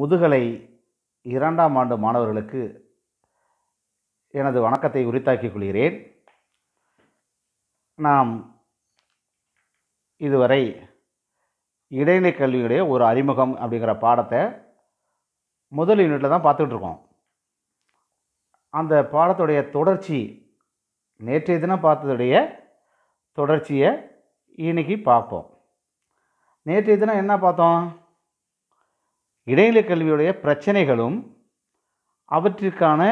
முதுகலை இரண்டாம் ஆண்டு மாணவர்களுக்கு எனது வணக்கத்தை உரித்தாக்கிக் கொள்கிறேன் நாம் இதுவரை இடைநிலை கல்வியுடைய ஒரு அறிமுகம் அப்படிங்கிற பாடத்தை முதல் யூனிட்டில் தான் பார்த்துட்ருக்கோம் அந்த பாடத்துடைய தொடர்ச்சி நேற்றைய தினம் பார்த்ததுடைய தொடர்ச்சியை இன்றைக்கி பார்ப்போம் நேற்றைய தினம் என்ன பார்த்தோம் இடைநிலை கல்வியுடைய பிரச்சனைகளும் அவற்றிற்கான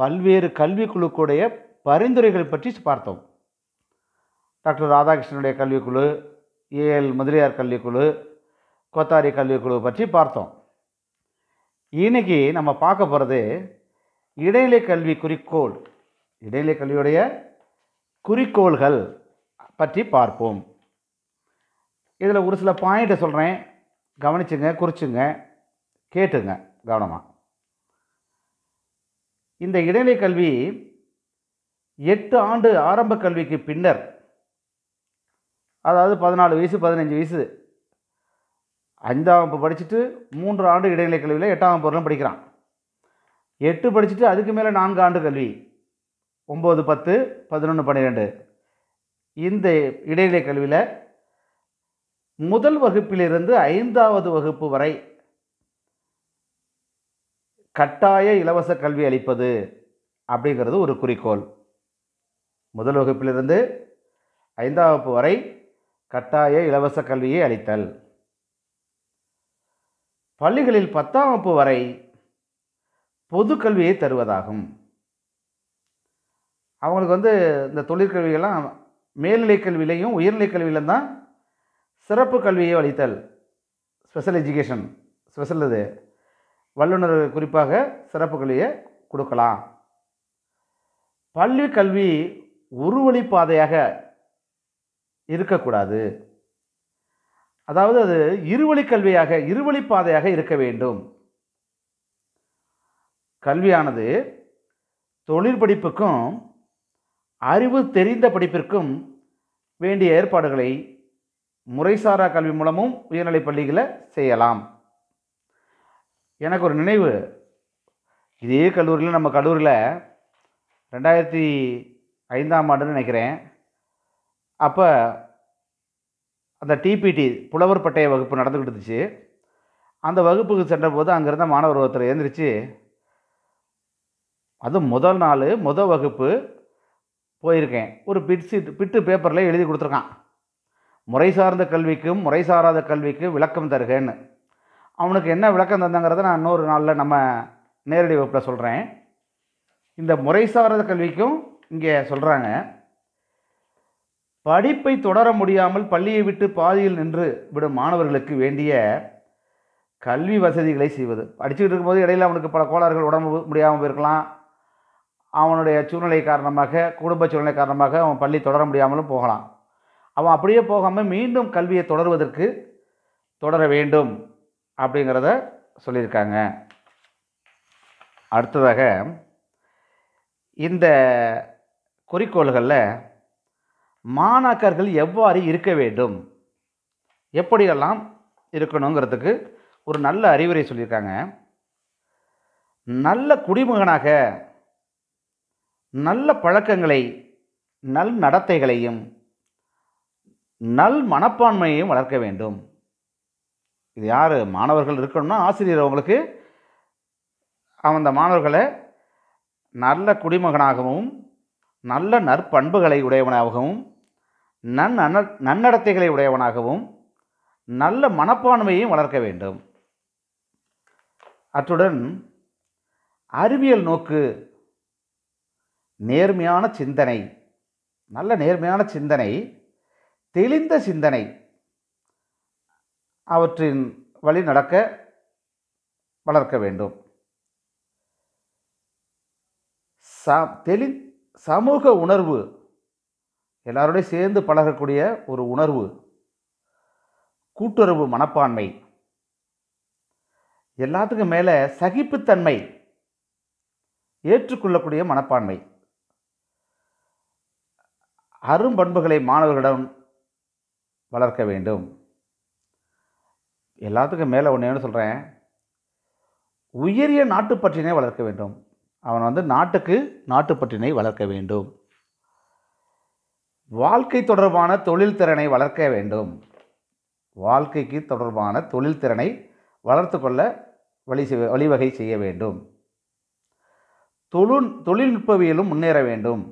பல்வேறு குழுக்களுடைய பரிந்துரைகள் பற்றி பார்த்தோம் டாக்டர் ராதாகிருஷ்ணனுடைய கல்விக்குழு ஏஎல் முதலியார் கல்விக்குழு கோத்தாரி கல்விக்குழு பற்றி பார்த்தோம் இன்றைக்கி நம்ம பார்க்க போகிறது இடைநிலை கல்வி குறிக்கோள் இடைநிலை கல்வியுடைய குறிக்கோள்கள் பற்றி பார்ப்போம் இதில் ஒரு சில பாயிண்ட்டை சொல்கிறேன் கவனிச்சுங்க குறிச்சுங்க கேட்டுங்க கவனமாக இந்த இடைநிலை கல்வி எட்டு ஆண்டு ஆரம்ப கல்விக்கு பின்னர் அதாவது பதினாலு வயசு பதினஞ்சு வயசு அஞ்சாம் வகுப்பு படிச்சுட்டு மூன்று ஆண்டு இடைநிலை கல்வியில் எட்டாம் வகுப்பு வரலாம் படிக்கிறான் எட்டு படிச்சுட்டு அதுக்கு மேலே நான்கு ஆண்டு கல்வி ஒம்பது பத்து பதினொன்று பன்னிரெண்டு இந்த இடைநிலை கல்வியில் முதல் வகுப்பிலிருந்து ஐந்தாவது வகுப்பு வரை கட்டாய இலவச கல்வி அளிப்பது அப்படிங்கிறது ஒரு குறிக்கோள் முதல் வகுப்பிலிருந்து ஐந்தாம் வகுப்பு வரை கட்டாய இலவச கல்வியை அளித்தல் பள்ளிகளில் பத்தாம் வகுப்பு வரை பொது கல்வியை தருவதாகும் அவங்களுக்கு வந்து இந்த தொழிற்கல்வியெல்லாம் மேல்நிலை கல்வியிலையும் உயர்நிலை கல்வியிலும் தான் சிறப்பு கல்வியை அளித்தல் ஸ்பெஷல் எஜுகேஷன் ஸ்பெஷல் இது வல்லுநர்கள் குறிப்பாக சிறப்புகளையே கொடுக்கலாம் பள்ளி கல்வி ஒரு வழி பாதையாக இருக்கக்கூடாது அதாவது அது இருவழி கல்வியாக இருவழி பாதையாக இருக்க வேண்டும் கல்வியானது தொழில் படிப்புக்கும் அறிவு தெரிந்த படிப்பிற்கும் வேண்டிய ஏற்பாடுகளை முறைசாரா கல்வி மூலமும் உயர்நிலைப் பள்ளிகளை செய்யலாம் எனக்கு ஒரு நினைவு இதே கல்லூரியில் நம்ம கல்லூரியில் ரெண்டாயிரத்தி ஐந்தாம் ஆண்டுன்னு நினைக்கிறேன் அப்போ அந்த டிபிடி புலவர் பட்டய வகுப்பு நடந்துக்கிட்டு இருந்துச்சு அந்த வகுப்புக்கு சென்றபோது அங்கேருந்த மாணவர் ஒருத்தர் எழுந்திரிச்சு அது முதல் நாள் முதல் வகுப்பு போயிருக்கேன் ஒரு பிட்ஸிட் பிட்டு பேப்பரில் எழுதி கொடுத்துருக்கான் முறை சார்ந்த கல்விக்கும் முறை சாராத கல்விக்கும் விளக்கம் தருகேன்னு அவனுக்கு என்ன விளக்கம் தந்தங்கிறத நான் இன்னொரு நாளில் நம்ம நேரடி வகுப்பில் சொல்கிறேன் இந்த முறை சார்ந்த கல்விக்கும் இங்கே சொல்கிறாங்க படிப்பை தொடர முடியாமல் பள்ளியை விட்டு பாதியில் நின்று விடும் மாணவர்களுக்கு வேண்டிய கல்வி வசதிகளை செய்வது படிச்சுக்கிட்டு இருக்கும்போது இடையில் அவனுக்கு பல கோளாறுகள் உடம்பு முடியாமல் போயிருக்கலாம் அவனுடைய சூழ்நிலை காரணமாக குடும்ப சூழ்நிலை காரணமாக அவன் பள்ளி தொடர முடியாமலும் போகலாம் அவன் அப்படியே போகாமல் மீண்டும் கல்வியை தொடர்வதற்கு தொடர வேண்டும் அப்படிங்கிறத சொல்லியிருக்காங்க அடுத்ததாக இந்த குறிக்கோள்களில் மாணாக்கர்கள் எவ்வாறு இருக்க வேண்டும் எப்படியெல்லாம் இருக்கணுங்கிறதுக்கு ஒரு நல்ல அறிவுரை சொல்லியிருக்காங்க நல்ல குடிமகனாக நல்ல பழக்கங்களை நல் நடத்தைகளையும் நல் மனப்பான்மையையும் வளர்க்க வேண்டும் இது யார் மாணவர்கள் இருக்கணும்னா ஆசிரியர் அவங்களுக்கு அந்த மாணவர்களை நல்ல குடிமகனாகவும் நல்ல நற்பண்புகளை உடையவனாகவும் நன் நன்னடத்தைகளை உடையவனாகவும் நல்ல மனப்பான்மையையும் வளர்க்க வேண்டும் அத்துடன் அறிவியல் நோக்கு நேர்மையான சிந்தனை நல்ல நேர்மையான சிந்தனை தெளிந்த சிந்தனை அவற்றின் வழி நடக்க வளர்க்க வேண்டும் சா தெளி சமூக உணர்வு எல்லாரோடையும் சேர்ந்து பழகக்கூடிய ஒரு உணர்வு கூட்டுறவு மனப்பான்மை எல்லாத்துக்கும் மேலே சகிப்புத்தன்மை ஏற்றுக்கொள்ளக்கூடிய மனப்பான்மை அரும்பண்புகளை மாணவர்களிடம் வளர்க்க வேண்டும் எல்லாத்துக்கும் மேலே ஒன்று சொல்கிறேன் உயரிய நாட்டுப்பற்றினை வளர்க்க வேண்டும் அவன் வந்து நாட்டுக்கு நாட்டுப்பற்றினை வளர்க்க வேண்டும் வாழ்க்கை தொடர்பான தொழில் திறனை வளர்க்க வேண்டும் வாழ்க்கைக்கு தொடர்பான தொழில் திறனை வளர்த்து கொள்ள வழி வழிவகை செய்ய வேண்டும் தொழு தொழில்நுட்பவியலும் முன்னேற வேண்டும்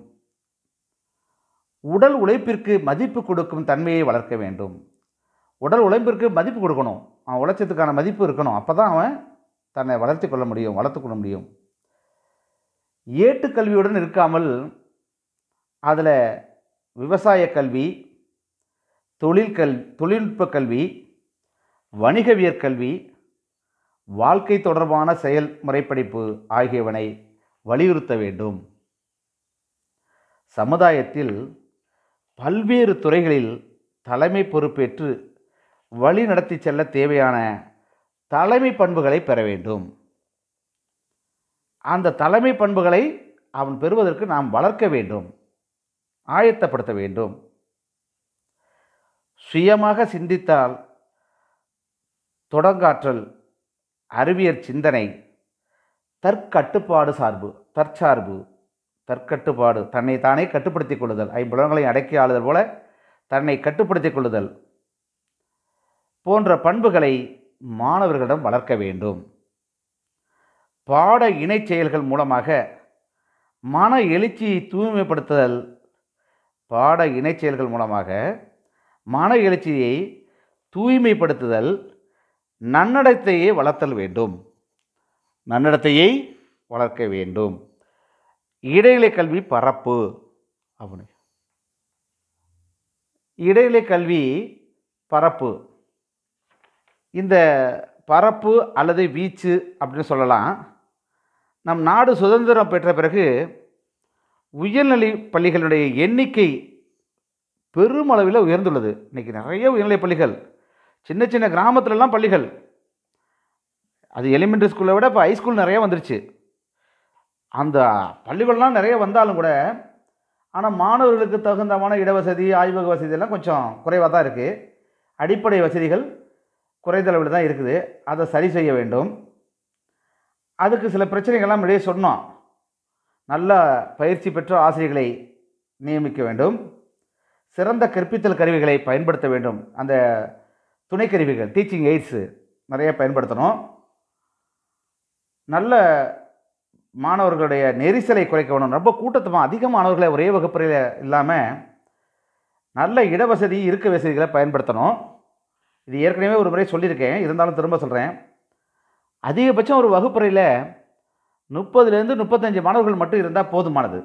உடல் உழைப்பிற்கு மதிப்பு கொடுக்கும் தன்மையை வளர்க்க வேண்டும் உடல் உழைப்பிற்கு மதிப்பு கொடுக்கணும் அவன் உழைச்சதுக்கான மதிப்பு இருக்கணும் அப்போ தான் அவன் தன்னை வளர்த்தி கொள்ள முடியும் வளர்த்துக்கொள்ள முடியும் ஏட்டுக்கல்வியுடன் இருக்காமல் அதில் விவசாய கல்வி தொழில் கல் தொழில்நுட்ப கல்வி வணிகவியற் கல்வி வாழ்க்கை தொடர்பான செயல்முறை படிப்பு ஆகியவனை வலியுறுத்த வேண்டும் சமுதாயத்தில் பல்வேறு துறைகளில் தலைமை பொறுப்பேற்று வழி நடத்தி செல்ல தேவையான தலைமை பண்புகளை பெற வேண்டும் அந்த தலைமை பண்புகளை அவன் பெறுவதற்கு நாம் வளர்க்க வேண்டும் ஆயத்தப்படுத்த வேண்டும் சுயமாக சிந்தித்தால் தொடங்காற்றல் அறிவியற் சிந்தனை தற்கட்டுப்பாடு சார்பு தற்சார்பு தற்கட்டுப்பாடு தன்னை தானே கட்டுப்படுத்திக் கொள்ளுதல் ஐம்புலன்களை அடக்கி ஆளுதல் போல தன்னை கட்டுப்படுத்திக் கொள்ளுதல் போன்ற பண்புகளை மாணவர்களிடம் வளர்க்க வேண்டும் பாட இணை செயல்கள் மூலமாக மன எழுச்சியை தூய்மைப்படுத்துதல் பாட இணை செயல்கள் மூலமாக மன எழுச்சியை தூய்மைப்படுத்துதல் நன்னடத்தையே வளர்த்தல் வேண்டும் நன்னடத்தையை வளர்க்க வேண்டும் இடைநிலை கல்வி பரப்பு அப்படின்னு இடைநிலை கல்வி பரப்பு இந்த பரப்பு அல்லது வீச்சு அப்படின்னு சொல்லலாம் நம் நாடு சுதந்திரம் பெற்ற பிறகு உயர்நிலை பள்ளிகளுடைய எண்ணிக்கை பெருமளவில் உயர்ந்துள்ளது இன்றைக்கி நிறைய உயர்நிலை பள்ளிகள் சின்ன சின்ன கிராமத்துலலாம் பள்ளிகள் அது எலிமெண்ட்ரி ஸ்கூலை விட இப்போ ஹைஸ்கூல் நிறையா வந்துருச்சு அந்த பள்ளிகள்லாம் நிறைய வந்தாலும் கூட ஆனால் மாணவர்களுக்கு தகுந்தமான இடவசதி ஆய்வக வசதியெல்லாம் கொஞ்சம் குறைவாக தான் இருக்குது அடிப்படை வசதிகள் குறைதளவில் தான் இருக்குது அதை சரி செய்ய வேண்டும் அதுக்கு சில பிரச்சனைகள்லாம் இடையே சொன்னோம் நல்ல பயிற்சி பெற்ற ஆசிரியர்களை நியமிக்க வேண்டும் சிறந்த கற்பித்தல் கருவிகளை பயன்படுத்த வேண்டும் அந்த துணை கருவிகள் டீச்சிங் எய்ட்ஸு நிறைய பயன்படுத்தணும் நல்ல மாணவர்களுடைய நெரிசலை குறைக்க வேணும் ரொம்ப கூட்டத்தமாக அதிக மாணவர்களை ஒரே வகுப்பறையில் இல்லாமல் நல்ல இடவசதி இருக்க வசதிகளை பயன்படுத்தணும் இது ஏற்கனவே ஒரு முறை சொல்லியிருக்கேன் இருந்தாலும் திரும்ப சொல்கிறேன் அதிகபட்சம் ஒரு வகுப்பறையில் முப்பதுலேருந்து முப்பத்தஞ்சு மாணவர்கள் மட்டும் இருந்தால் போதுமானது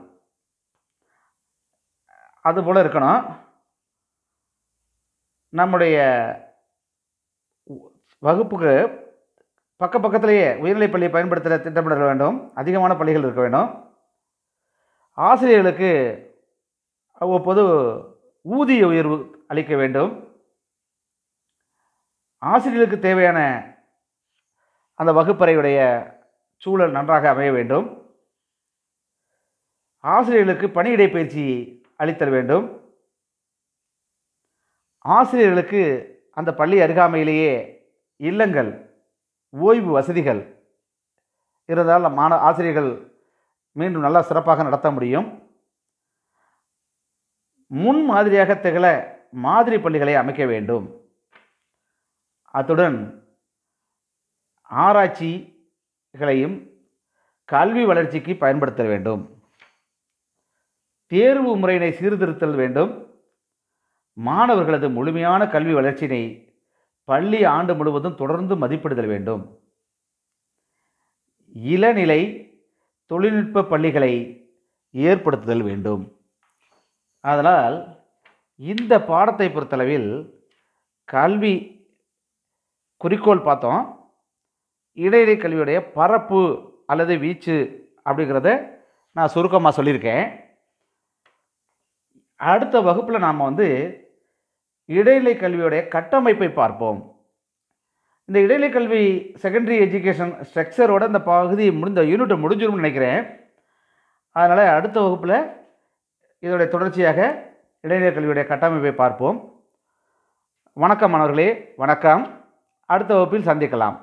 அதுபோல் இருக்கணும் நம்முடைய வகுப்புக்கு பக்க பக்கத்திலேயே உயர்நிலைப் பள்ளியை பயன்படுத்த திட்டமிட வேண்டும் அதிகமான பள்ளிகள் இருக்க வேண்டும் ஆசிரியர்களுக்கு அவ்வப்போது ஊதிய உயர்வு அளிக்க வேண்டும் ஆசிரியர்களுக்கு தேவையான அந்த வகுப்பறையுடைய சூழல் நன்றாக அமைய வேண்டும் ஆசிரியர்களுக்கு பணியிடை பயிற்சி அளித்தல் வேண்டும் ஆசிரியர்களுக்கு அந்த பள்ளி அருகாமையிலேயே இல்லங்கள் ஓய்வு வசதிகள் இருந்தால் மாணவ ஆசிரியர்கள் மீண்டும் நல்லா சிறப்பாக நடத்த முடியும் முன்மாதிரியாக திகழ மாதிரி பள்ளிகளை அமைக்க வேண்டும் அத்துடன் ஆராய்ச்சிகளையும் கல்வி வளர்ச்சிக்கு பயன்படுத்த வேண்டும் தேர்வு முறையினை சீர்திருத்தல் வேண்டும் மாணவர்களது முழுமையான கல்வி வளர்ச்சியினை பள்ளி ஆண்டு முழுவதும் தொடர்ந்து மதிப்பிடுதல் வேண்டும் இளநிலை தொழில்நுட்ப பள்ளிகளை ஏற்படுத்துதல் வேண்டும் அதனால் இந்த பாடத்தை பொறுத்தளவில் கல்வி குறிக்கோள் பார்த்தோம் இடைநிலை கல்வியுடைய பரப்பு அல்லது வீச்சு அப்படிங்கிறத நான் சுருக்கமாக சொல்லியிருக்கேன் அடுத்த வகுப்பில் நாம் வந்து இடைநிலை கல்வியுடைய கட்டமைப்பை பார்ப்போம் இந்த இடைநிலை கல்வி செகண்டரி எஜுகேஷன் ஸ்ட்ரக்சரோட இந்த பகுதி முடிந்த யூனிட் முடிஞ்சிரும்னு நினைக்கிறேன் அதனால் அடுத்த வகுப்பில் இதோடைய தொடர்ச்சியாக இடைநிலை கல்வியுடைய கட்டமைப்பை பார்ப்போம் வணக்கம் மாணவர்களே வணக்கம் அடுத்த வகுப்பில் சந்திக்கலாம்